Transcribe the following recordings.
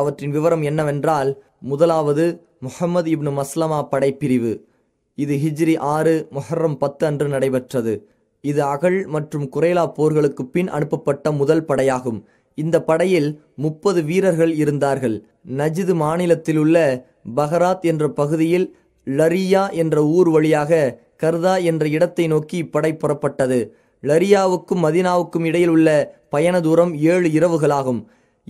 அவற்றின் விவரம் என்னவென்றால் முதலாவது முகமது இப்னு மஸ்லமா படைப்பிரிவு இது ஹிஜ்ரி ஆறு மொஹர்ரம் பத்து அன்று நடைபெற்றது இது அகழ் மற்றும் குரேலா போர்களுக்கு பின் அனுப்பப்பட்ட முதல் படையாகும் இந்த படையில் முப்பது வீரர்கள் இருந்தார்கள் நஜிது மாநிலத்தில் உள்ள பஹராத் என்ற பகுதியில் லரியா என்ற ஊர் வழியாக கர்தா என்ற இடத்தை நோக்கி இப்படை புறப்பட்டது லரியாவுக்கும் மதினாவுக்கும் இடையில் உள்ள பயண தூரம் ஏழு இரவுகளாகும்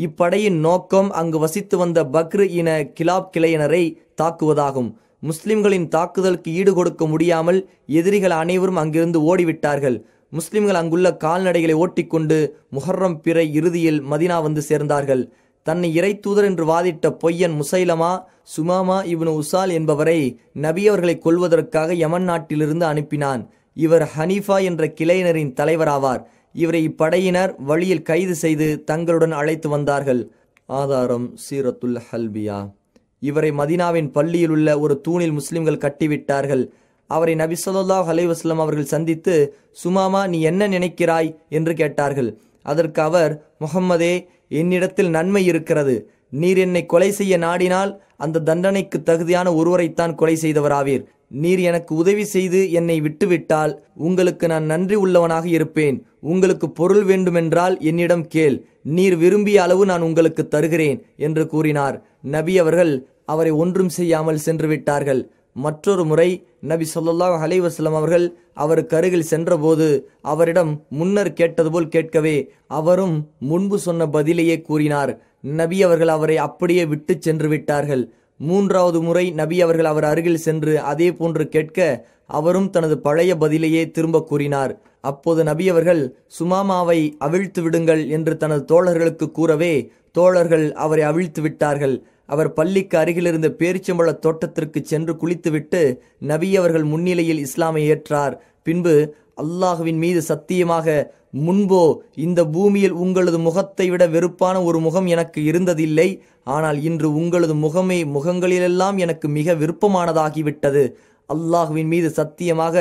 இப்படையின் நோக்கம் அங்கு வசித்து வந்த பக்ரு இன கிலாப் கிளையினரை தாக்குவதாகும் முஸ்லிம்களின் தாக்குதலுக்கு ஈடுகொடுக்க முடியாமல் எதிரிகள் அனைவரும் அங்கிருந்து ஓடிவிட்டார்கள் முஸ்லிம்கள் அங்குள்ள கால்நடைகளை ஓட்டிக்கொண்டு முஹர்ரம் பிறை இறுதியில் மதினா வந்து சேர்ந்தார்கள் தன்னை இறை தூதர் என்று வாதிட்ட பொய்யன் முசைலமா சுமாமா இவனு உசால் என்பவரை நபியவர்களை கொள்வதற்காக யமன் நாட்டிலிருந்து அனுப்பினான் இவர் ஹனீஃபா என்ற கிளையினரின் தலைவராவார் இவரை இப்படையினர் வழியில் கைது செய்து தங்களுடன் அழைத்து வந்தார்கள் ஆதாரம் சீரத்துல் ஹல்பியா இவரை மதினாவின் பள்ளியில் உள்ள ஒரு தூணில் முஸ்லிம்கள் கட்டிவிட்டார்கள் அவரை நபி சொல்லாஹ் அலைவாஸ்லம் அவர்கள் சந்தித்து சுமாமா நீ என்ன நினைக்கிறாய் என்று கேட்டார்கள் அதற்கு அவர் முகம்மதே என்னிடத்தில் நன்மை இருக்கிறது நீர் என்னை கொலை செய்ய நாடினால் அந்த தண்டனைக்கு தகுதியான ஒருவரைத்தான் கொலை செய்தவராவீர் நீர் எனக்கு உதவி செய்து என்னை விட்டுவிட்டால் உங்களுக்கு நான் நன்றி உள்ளவனாக இருப்பேன் உங்களுக்கு பொருள் வேண்டுமென்றால் என்னிடம் கேள் நீர் விரும்பிய அளவு நான் உங்களுக்கு தருகிறேன் என்று கூறினார் நபி அவர்கள் அவரை ஒன்றும் செய்யாமல் சென்று விட்டார்கள் மற்றொரு முறை நபி சொல்லாஹ் அலைவாஸ்லாம் அவர்கள் அவருக்கு அருகில் சென்றபோது அவரிடம் முன்னர் கேட்டது போல் கேட்கவே அவரும் முன்பு சொன்ன பதிலேயே கூறினார் நபி அவர்கள் அவரை அப்படியே விட்டு சென்று விட்டார்கள் மூன்றாவது முறை நபி அவர்கள் அவர் அருகில் சென்று அதே போன்று கேட்க அவரும் தனது பழைய பதிலையே திரும்ப கூறினார் அப்போது நபி அவர்கள் சுமாமாவை அவிழ்த்து விடுங்கள் என்று தனது தோழர்களுக்கு கூறவே தோழர்கள் அவரை அவிழ்த்து விட்டார்கள் அவர் பள்ளிக்கு அருகிலிருந்த பேரிச்சம்பள தோட்டத்திற்கு சென்று குளித்துவிட்டு நபி அவர்கள் முன்னிலையில் இஸ்லாமை ஏற்றார் பின்பு அல்லாஹுவின் மீது சத்தியமாக முன்போ இந்த பூமியில் உங்களது முகத்தை விட வெறுப்பான ஒரு முகம் எனக்கு இருந்ததில்லை ஆனால் இன்று உங்களது முகமே முகங்களிலெல்லாம் எனக்கு மிக விருப்பமானதாகிவிட்டது அல்லாஹுவின் மீது சத்தியமாக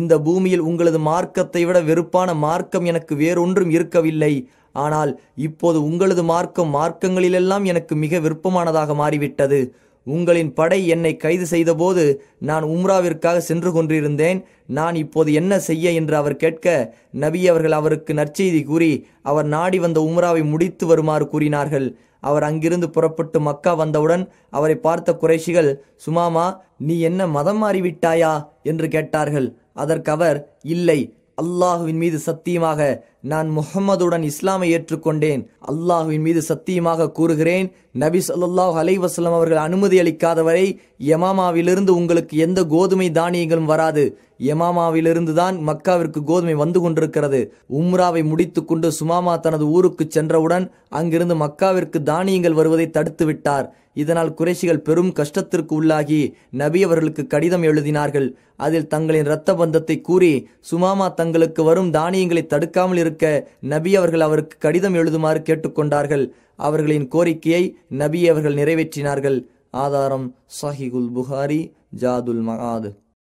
இந்த பூமியில் உங்களது மார்க்கத்தை விட வெறுப்பான மார்க்கம் எனக்கு வேறொன்றும் இருக்கவில்லை ஆனால் இப்போது உங்களது மார்க்கம் மார்க்கங்களிலெல்லாம் எனக்கு மிக விருப்பமானதாக மாறிவிட்டது உங்களின் படை என்னை கைது செய்தபோது நான் உம்ராவிற்காக சென்று கொண்டிருந்தேன் நான் இப்போது என்ன செய்ய என்று அவர் கேட்க நபி அவர்கள் அவருக்கு நற்செய்தி கூறி அவர் நாடி வந்த உம்ராவை முடித்து வருமாறு கூறினார்கள் அவர் அங்கிருந்து புறப்பட்டு மக்கா வந்தவுடன் அவரை பார்த்த குறைஷிகள் சுமாமா நீ என்ன மதம் மாறிவிட்டாயா என்று கேட்டார்கள் அதற்கவர் இல்லை அல்லாஹுவின் மீது சத்தியமாக நான் முகம்மதுடன் இஸ்லாமை ஏற்றுக்கொண்டேன் அல்லாஹுவின் மீது சத்தியமாக கூறுகிறேன் நபி சொல்லாஹ் வசலம் அவர்கள் அனுமதி அளிக்காதவரை யமாமாவிலிருந்து உங்களுக்கு எந்த கோதுமை தானியங்களும் வராது யமாமாவிலிருந்து தான் மக்காவிற்கு கோதுமை வந்து கொண்டிருக்கிறது உம்ராவை முடித்துக்கொண்டு சுமாமா தனது ஊருக்கு சென்றவுடன் அங்கிருந்து மக்காவிற்கு தானியங்கள் வருவதை தடுத்து விட்டார் இதனால் குறைஷிகள் பெரும் கஷ்டத்திற்கு உள்ளாகி நபி அவர்களுக்கு கடிதம் எழுதினார்கள் அதில் தங்களின் இரத்த பந்தத்தை கூறி சுமாமா தங்களுக்கு வரும் தானியங்களை தடுக்காமல் இருக்க நபி அவர்கள் அவருக்கு கடிதம் எழுதுமாறு கேட்டுக்கொண்டார்கள் அவர்களின் கோரிக்கையை நபி அவர்கள் நிறைவேற்றினார்கள் ஆதாரம் சஹிகுல் புகாரி ஜாதுல் மகாது